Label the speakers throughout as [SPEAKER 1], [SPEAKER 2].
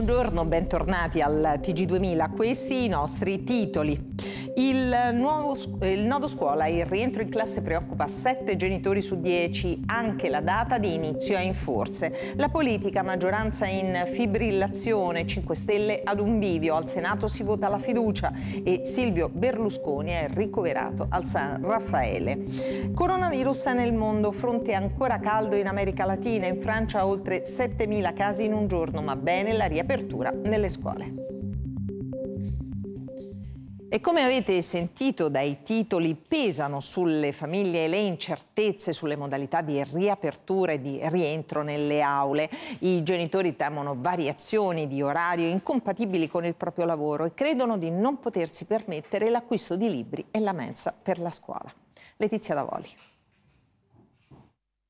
[SPEAKER 1] Buongiorno, bentornati al TG2000. Questi i nostri titoli. Il, nuovo, il nodo scuola, e il rientro in classe preoccupa 7 genitori su 10, anche la data di inizio è in forze. La politica maggioranza in fibrillazione, 5 Stelle ad un bivio, al Senato si vota la fiducia e Silvio Berlusconi è ricoverato al San Raffaele. Coronavirus nel mondo, fronte ancora caldo in America Latina, in Francia oltre 7.000 casi in un giorno, ma bene la riapertura l'apertura nelle scuole. E come avete sentito dai titoli, pesano sulle famiglie le incertezze sulle modalità di riapertura e di rientro nelle aule. I genitori temono variazioni di orario incompatibili con il proprio lavoro e credono di non potersi permettere l'acquisto di libri e la mensa per la scuola. Letizia Davoli.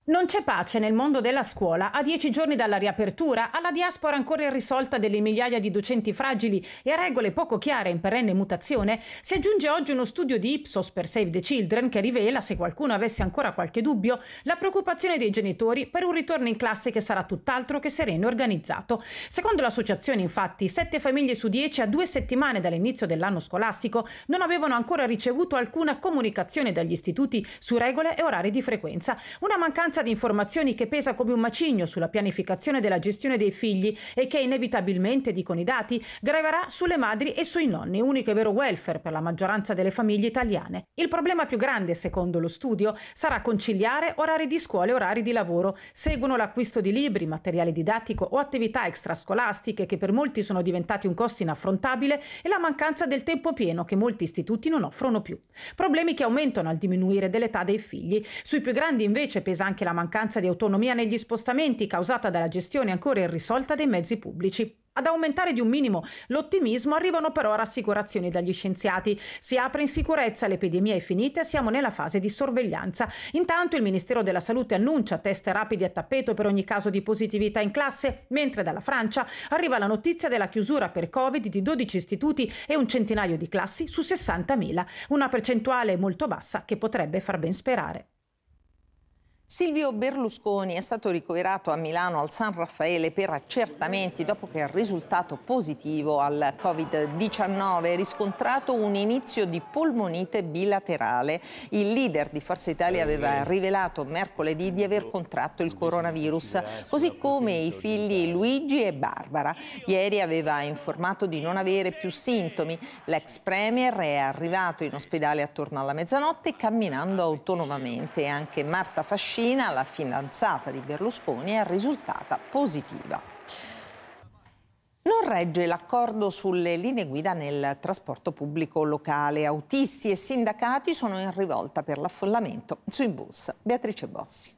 [SPEAKER 1] Non c'è pace
[SPEAKER 2] nel mondo della scuola. A dieci giorni dalla riapertura, alla diaspora ancora irrisolta delle migliaia di docenti fragili e a regole poco chiare in perenne mutazione, si aggiunge oggi uno studio di Ipsos per Save the Children che rivela, se qualcuno avesse ancora qualche dubbio, la preoccupazione dei genitori per un ritorno in classe che sarà tutt'altro che sereno e organizzato. Secondo l'associazione, infatti, sette famiglie su dieci a due settimane dall'inizio dell'anno scolastico non avevano ancora ricevuto alcuna comunicazione dagli istituti su regole e orari di frequenza. Una mancanza mancanza di informazioni che pesa come un macigno sulla pianificazione della gestione dei figli e che inevitabilmente, dicono i dati, graverà sulle madri e sui nonni, unico e vero welfare per la maggioranza delle famiglie italiane. Il problema più grande, secondo lo studio, sarà conciliare orari di scuola e orari di lavoro. Seguono l'acquisto di libri, materiale didattico o attività extrascolastiche che per molti sono diventati un costo inaffrontabile e la mancanza del tempo pieno che molti istituti non offrono più. Problemi che aumentano al diminuire dell'età dei figli. Sui più grandi invece pesa anche la la mancanza di autonomia negli spostamenti causata dalla gestione ancora irrisolta dei mezzi pubblici. Ad aumentare di un minimo l'ottimismo arrivano però rassicurazioni dagli scienziati. Si apre in sicurezza, l'epidemia è finita e siamo nella fase di sorveglianza. Intanto il Ministero della Salute annuncia test rapidi a tappeto per ogni caso di positività in classe, mentre dalla Francia arriva la notizia della chiusura per Covid di 12 istituti e un centinaio di classi su 60.000, una percentuale
[SPEAKER 1] molto bassa che potrebbe far ben sperare. Silvio Berlusconi è stato ricoverato a Milano al San Raffaele per accertamenti dopo che è risultato positivo al Covid-19 riscontrato un inizio di polmonite bilaterale. Il leader di Forza Italia aveva eh, rivelato mercoledì di aver contratto il coronavirus, così come i figli Luigi e Barbara. Ieri aveva informato di non avere più sintomi. L'ex premier è arrivato in ospedale attorno alla mezzanotte camminando ah, autonomamente. Anche Marta Fascini Cina, la fidanzata di Berlusconi, è risultata positiva. Non regge l'accordo sulle linee guida nel trasporto pubblico locale. Autisti e sindacati sono in rivolta per l'affollamento sui bus. Beatrice Bossi.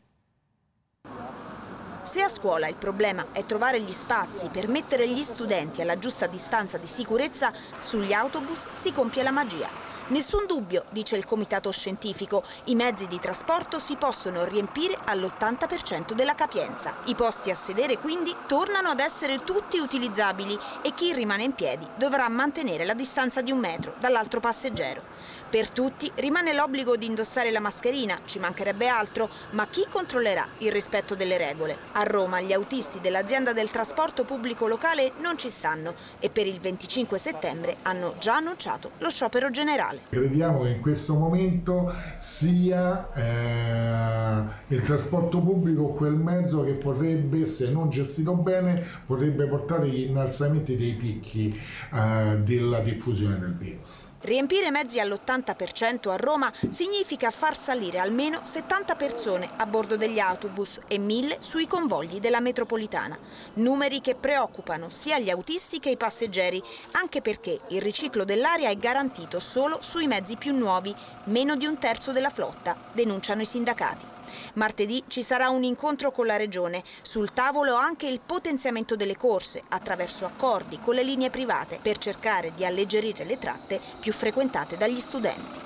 [SPEAKER 3] Se a scuola il problema è trovare gli spazi per mettere gli studenti alla giusta distanza di sicurezza, sugli autobus si compie la magia. Nessun dubbio, dice il comitato scientifico, i mezzi di trasporto si possono riempire all'80% della capienza. I posti a sedere quindi tornano ad essere tutti utilizzabili e chi rimane in piedi dovrà mantenere la distanza di un metro dall'altro passeggero. Per tutti rimane l'obbligo di indossare la mascherina, ci mancherebbe altro, ma chi controllerà il rispetto delle regole? A Roma gli autisti dell'azienda del trasporto pubblico locale non ci stanno e per il 25 settembre hanno già annunciato lo sciopero generale sociale.
[SPEAKER 4] Crediamo che in questo momento sia eh, il trasporto pubblico quel mezzo che potrebbe, se non gestito bene, potrebbe portare gli innalzamenti dei picchi
[SPEAKER 5] eh, della diffusione del virus.
[SPEAKER 3] Riempire mezzi all'80% a Roma significa far salire almeno 70 persone a bordo degli autobus e 1000 sui convogli della metropolitana. Numeri che preoccupano sia gli autisti che i passeggeri, anche perché il riciclo dell'aria è garantito solo sui mezzi più nuovi, meno di un terzo della flotta, denunciano i sindacati. Martedì ci sarà un incontro con la Regione, sul tavolo anche il potenziamento delle corse attraverso accordi con le linee private per cercare di alleggerire le tratte più frequentate dagli studenti.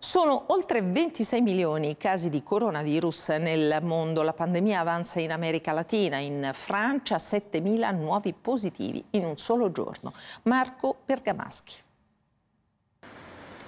[SPEAKER 1] Sono oltre 26 milioni i casi di coronavirus nel mondo. La pandemia avanza in America Latina, in Francia 7 mila nuovi positivi in un solo giorno. Marco Bergamaschi.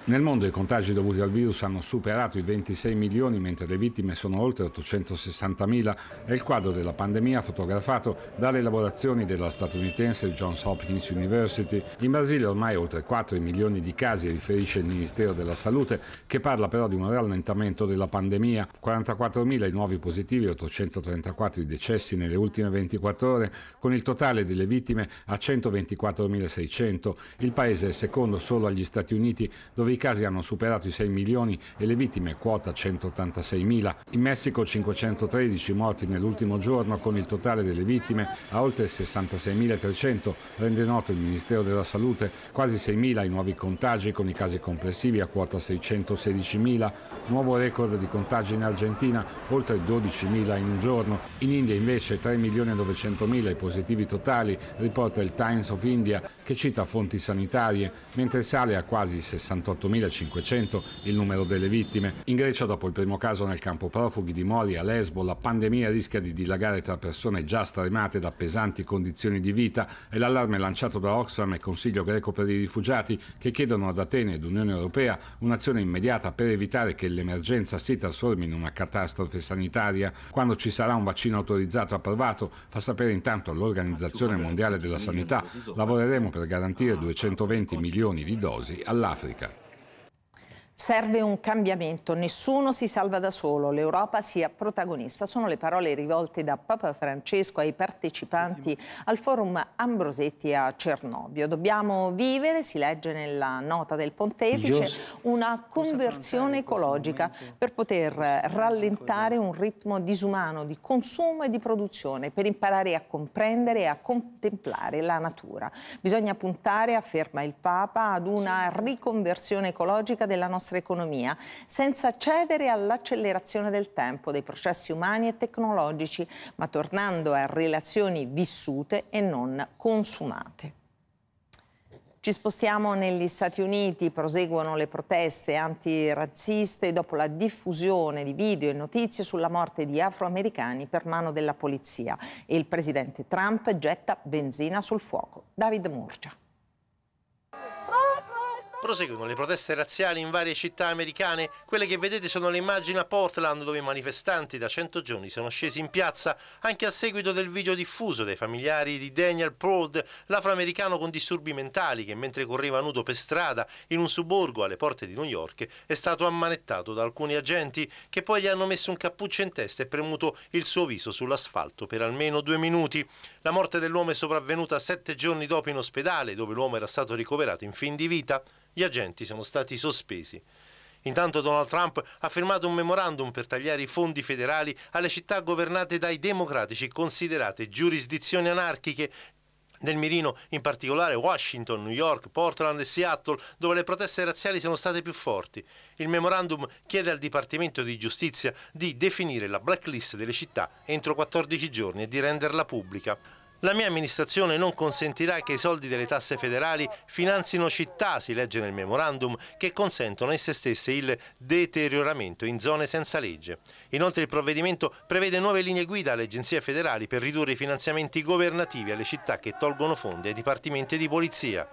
[SPEAKER 5] Nel mondo i contagi dovuti al virus hanno superato i 26 milioni mentre le vittime sono oltre 860 mila È il quadro della pandemia fotografato dalle elaborazioni della statunitense Johns Hopkins University. In Brasile ormai oltre 4 milioni di casi, riferisce il Ministero della Salute, che parla però di un rallentamento della pandemia. 44 mila i nuovi positivi e 834 i decessi nelle ultime 24 ore, con il totale delle vittime a 124.600. Il paese è secondo solo agli Stati Uniti, dove i casi hanno superato i 6 milioni e le vittime quota mila. In Messico 513 morti nell'ultimo giorno con il totale delle vittime a oltre 66 mila 66.300, rende noto il Ministero della Salute, quasi 6 mila i nuovi contagi con i casi complessivi a quota 616 mila, nuovo record di contagi in Argentina, oltre 12 mila in un giorno. In India invece 3 milioni e 900 mila i positivi totali, riporta il Times of India che cita fonti sanitarie, mentre sale a quasi 68.000 8.500 il numero delle vittime. In Grecia, dopo il primo caso nel campo profughi di Mori a Lesbo, la pandemia rischia di dilagare tra persone già stremate da pesanti condizioni di vita e l'allarme lanciato da Oxfam e Consiglio greco per i rifugiati che chiedono ad Atene ed Unione Europea un'azione immediata per evitare che l'emergenza si trasformi in una catastrofe sanitaria. Quando ci sarà un vaccino autorizzato e approvato, fa sapere intanto l'Organizzazione Mondiale della Sanità, lavoreremo per garantire 220 milioni di dosi all'Africa.
[SPEAKER 1] Serve un cambiamento, nessuno si salva da solo, l'Europa sia protagonista. Sono le parole rivolte da Papa Francesco ai partecipanti al forum Ambrosetti a Cernobbio. Dobbiamo vivere, si legge nella nota del pontefice, una conversione ecologica per poter rallentare un ritmo disumano di consumo e di produzione, per imparare a comprendere e a contemplare la natura. Bisogna puntare, afferma il Papa, ad una riconversione ecologica della nostra nostra economia, senza cedere all'accelerazione del tempo, dei processi umani e tecnologici, ma tornando a relazioni vissute e non consumate. Ci spostiamo negli Stati Uniti, proseguono le proteste antirazziste dopo la diffusione di video e notizie sulla morte di afroamericani per mano della polizia e il presidente Trump getta benzina sul fuoco. David Murcia.
[SPEAKER 6] Proseguono le proteste razziali in varie città americane. Quelle che vedete sono le immagini a Portland dove i manifestanti da 100 giorni sono scesi in piazza anche a seguito del video diffuso dai familiari di Daniel Proud, l'afroamericano con disturbi mentali che mentre correva nudo per strada in un suburgo alle porte di New York è stato ammanettato da alcuni agenti che poi gli hanno messo un cappuccio in testa e premuto il suo viso sull'asfalto per almeno due minuti. La morte dell'uomo è sopravvenuta sette giorni dopo in ospedale dove l'uomo era stato ricoverato in fin di vita. Gli agenti sono stati sospesi. Intanto Donald Trump ha firmato un memorandum per tagliare i fondi federali alle città governate dai democratici considerate giurisdizioni anarchiche. Nel mirino in particolare Washington, New York, Portland e Seattle, dove le proteste razziali sono state più forti. Il memorandum chiede al Dipartimento di Giustizia di definire la blacklist delle città entro 14 giorni e di renderla pubblica. La mia amministrazione non consentirà che i soldi delle tasse federali finanzino città, si legge nel memorandum, che consentono esse stesse il deterioramento in zone senza legge. Inoltre il provvedimento prevede nuove linee guida alle agenzie federali per ridurre i finanziamenti governativi alle città che tolgono fondi ai dipartimenti di polizia.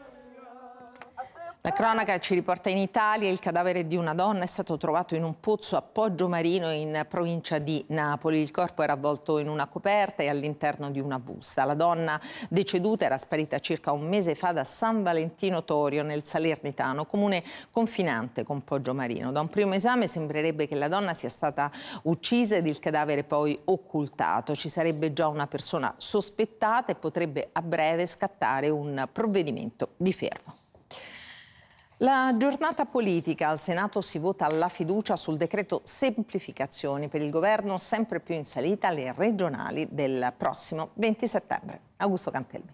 [SPEAKER 1] La cronaca ci riporta in Italia, il cadavere di una donna è stato trovato in un pozzo a Poggio Marino in provincia di Napoli. Il corpo era avvolto in una coperta e all'interno di una busta. La donna deceduta era sparita circa un mese fa da San Valentino Torio nel Salernitano, comune confinante con Poggio Marino. Da un primo esame sembrerebbe che la donna sia stata uccisa ed il cadavere poi occultato. Ci sarebbe già una persona sospettata e potrebbe a breve scattare un provvedimento di fermo. La giornata politica al Senato si vota la fiducia sul decreto semplificazioni per il governo sempre più in salita alle regionali del prossimo 20 settembre. Augusto Cantelmi.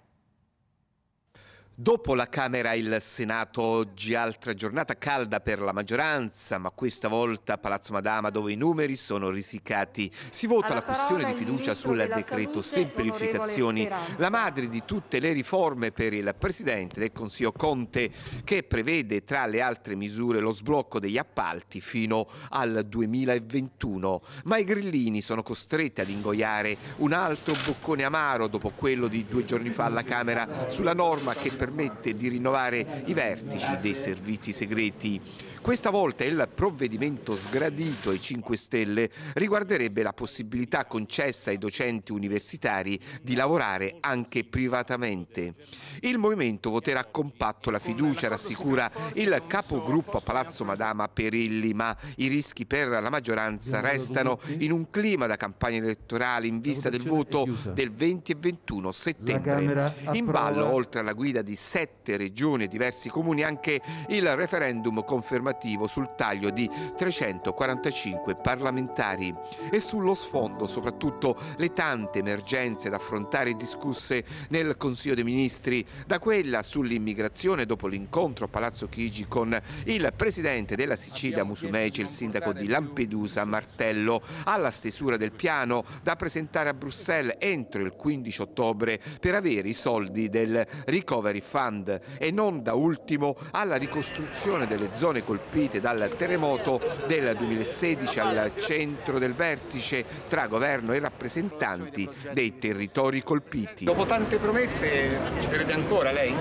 [SPEAKER 7] Dopo la Camera e il Senato, oggi altra giornata calda per la maggioranza, ma questa volta a Palazzo Madama dove i numeri sono risicati. Si vota Alla la questione di fiducia sul decreto salute, semplificazioni, la madre di tutte le riforme per il Presidente del Consiglio Conte, che prevede tra le altre misure lo sblocco degli appalti fino al 2021. Ma i grillini sono costretti ad ingoiare un altro boccone amaro dopo quello di due giorni fa alla Camera sulla norma che per permette di rinnovare i vertici dei servizi segreti questa volta il provvedimento sgradito ai 5 Stelle riguarderebbe la possibilità concessa ai docenti universitari di lavorare anche privatamente. Il movimento voterà compatto la fiducia, rassicura il capogruppo a Palazzo Madama Perilli, ma i rischi per la maggioranza restano in un clima da campagna elettorale in vista del voto del 20 e 21 settembre. In ballo, oltre alla guida di sette regioni e diversi comuni, anche il referendum confermativo informativo sul taglio di 345 parlamentari e sullo sfondo soprattutto le tante emergenze da affrontare e discusse nel Consiglio dei Ministri, da quella sull'immigrazione dopo l'incontro a Palazzo Chigi con il presidente della Sicilia Musumeci il sindaco di Lampedusa Martello, alla stesura del piano da presentare a Bruxelles entro il 15 ottobre per avere i soldi del Recovery Fund e non da ultimo alla ricostruzione delle zone colpite colpite dal terremoto del 2016 al centro del vertice tra governo e rappresentanti dei territori colpiti. Dopo tante promesse ci crede ancora lei?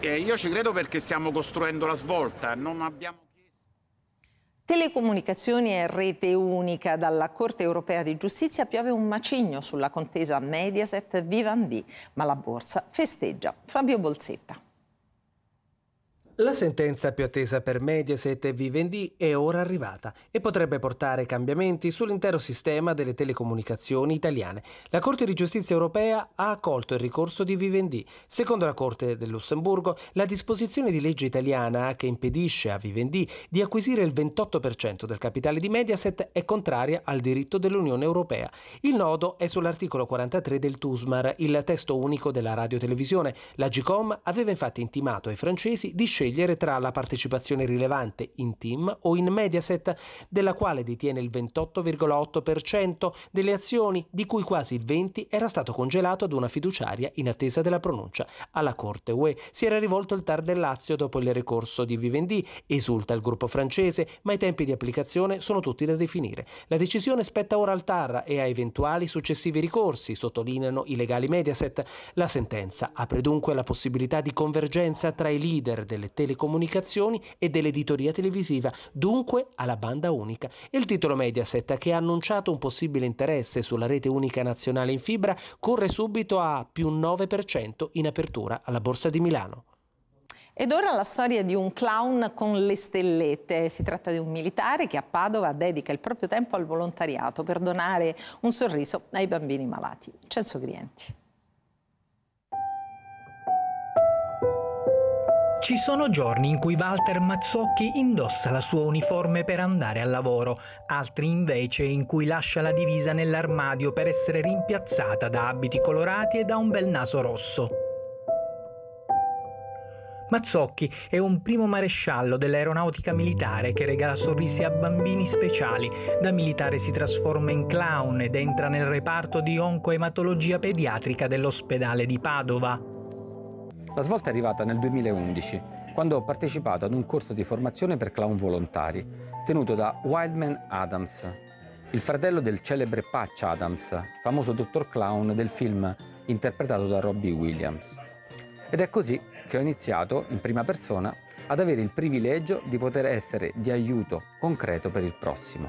[SPEAKER 7] Eh, io ci credo perché stiamo costruendo la svolta, non abbiamo...
[SPEAKER 1] Telecomunicazioni e rete unica. Dalla Corte europea di giustizia piove un macigno sulla contesa Mediaset Vivendi, ma la borsa festeggia. Fabio Bolzetta.
[SPEAKER 4] La sentenza più attesa per Mediaset e Vivendi è ora arrivata e potrebbe portare cambiamenti sull'intero sistema delle telecomunicazioni italiane. La Corte di giustizia europea ha accolto il ricorso di Vivendi. Secondo la Corte del Lussemburgo, la disposizione di legge italiana che impedisce a Vivendi di acquisire il 28% del capitale di Mediaset è contraria al diritto dell'Unione europea. Il nodo è sull'articolo 43 del TUSMAR, il testo unico della radiotelevisione. La GCOM aveva infatti intimato ai francesi di scegliere scegliere tra la partecipazione rilevante in team o in Mediaset, della quale detiene il 28,8% delle azioni, di cui quasi il 20% era stato congelato ad una fiduciaria in attesa della pronuncia. Alla Corte UE si era rivolto il TAR del Lazio dopo il ricorso di Vivendi, esulta il gruppo francese, ma i tempi di applicazione sono tutti da definire. La decisione spetta ora al TAR e a eventuali successivi ricorsi, sottolineano i legali Mediaset. La sentenza apre dunque la possibilità di convergenza tra i leader delle telecomunicazioni e dell'editoria televisiva, dunque alla banda unica. Il titolo Mediaset, che ha annunciato un possibile interesse sulla rete unica nazionale in fibra, corre subito a più 9% in apertura alla Borsa di Milano.
[SPEAKER 1] Ed ora la storia di un clown con le stellette. Si tratta di un militare che a Padova dedica il proprio tempo al volontariato per donare un sorriso ai bambini malati. Censo Grienti.
[SPEAKER 4] Ci sono giorni in cui Walter Mazzocchi indossa la sua uniforme per andare al lavoro, altri invece in cui lascia la divisa nell'armadio per essere rimpiazzata da abiti colorati e da un bel naso rosso. Mazzocchi è un primo maresciallo dell'aeronautica militare che regala sorrisi a bambini speciali. Da militare si trasforma in clown ed entra nel reparto di oncoematologia pediatrica dell'ospedale di Padova.
[SPEAKER 8] La svolta è arrivata nel 2011, quando ho partecipato ad un corso di formazione per clown volontari, tenuto da Wildman Adams, il fratello del celebre Patch Adams, famoso dottor clown del film interpretato da Robbie Williams. Ed è così che ho iniziato, in prima persona, ad avere il privilegio di poter essere di
[SPEAKER 4] aiuto concreto per il prossimo.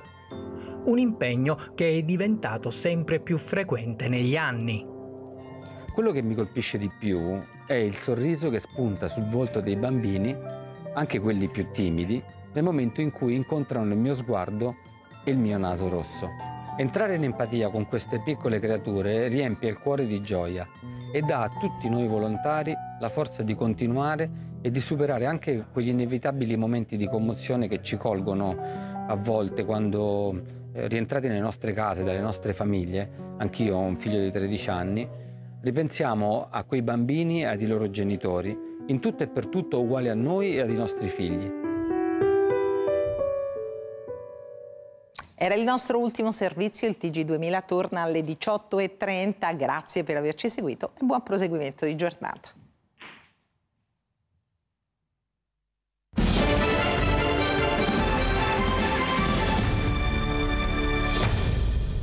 [SPEAKER 4] Un impegno che è diventato sempre più frequente negli anni. Quello che mi colpisce di più è il
[SPEAKER 8] sorriso che spunta sul volto dei bambini, anche quelli più timidi, nel momento in cui incontrano il mio sguardo e il mio naso rosso. Entrare in empatia con queste piccole creature riempie il cuore di gioia e dà a tutti noi volontari la forza di continuare e di superare anche quegli inevitabili momenti di commozione che ci colgono a volte quando eh, rientrati nelle nostre case, dalle nostre famiglie, anch'io ho un figlio di 13 anni, Ripensiamo a quei bambini e ai loro genitori, in tutto e per tutto uguali a noi e ai nostri figli.
[SPEAKER 1] Era il nostro ultimo servizio, il TG2000 torna alle 18.30, grazie per averci seguito e buon proseguimento di giornata.